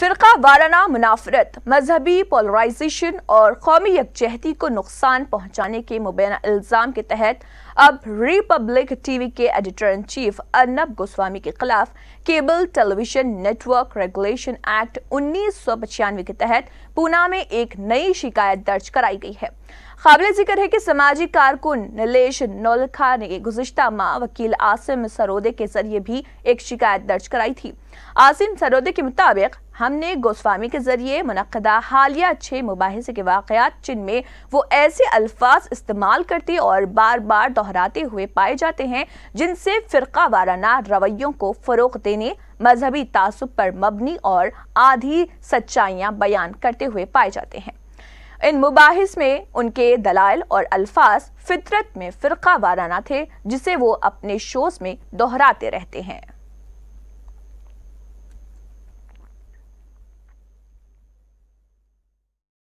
फ़िरका वाराना मुनाफरत मजहबी पोलराइजेशन और कौमी यकजहती को नुकसान पहुँचाने के मुबैना इल्ज़ाम के तहत अब रिपब्लिक टीवी के editor in chief Arnab Goswami के खिलाफ cable television network regulation act उन्नीस सौ पचानवे के तहत पूना में एक नई शिकायत दर्ज कराई गई है काबिल जिक्र है कि समाजी कारकुन नलेश नौलखा ने गुजशत माह वकील आसिम सरोदे के जरिए भी एक शिकायत दर्ज कराई थी आसिम सरोदे के मुताबिक हमने गोस्वामी के जरिए मनदा हालिया छः मुबासे के वाक़ात जिनमें वो ऐसे अल्फाज इस्तेमाल करते और बार बार दोहराते हुए पाए जाते हैं जिनसे फ़िरका वाराना रवैयों को फ़रोग देने मजहबी तसब पर मबनी और आधी सच्चाइयाँ बयान करते हुए पाए जाते हैं इन मुबास में उनके दलाइल और अल्फाज फितरत में फ़िरका वाराना थे जिसे वो अपने शोज़ में दोहराते रहते हैं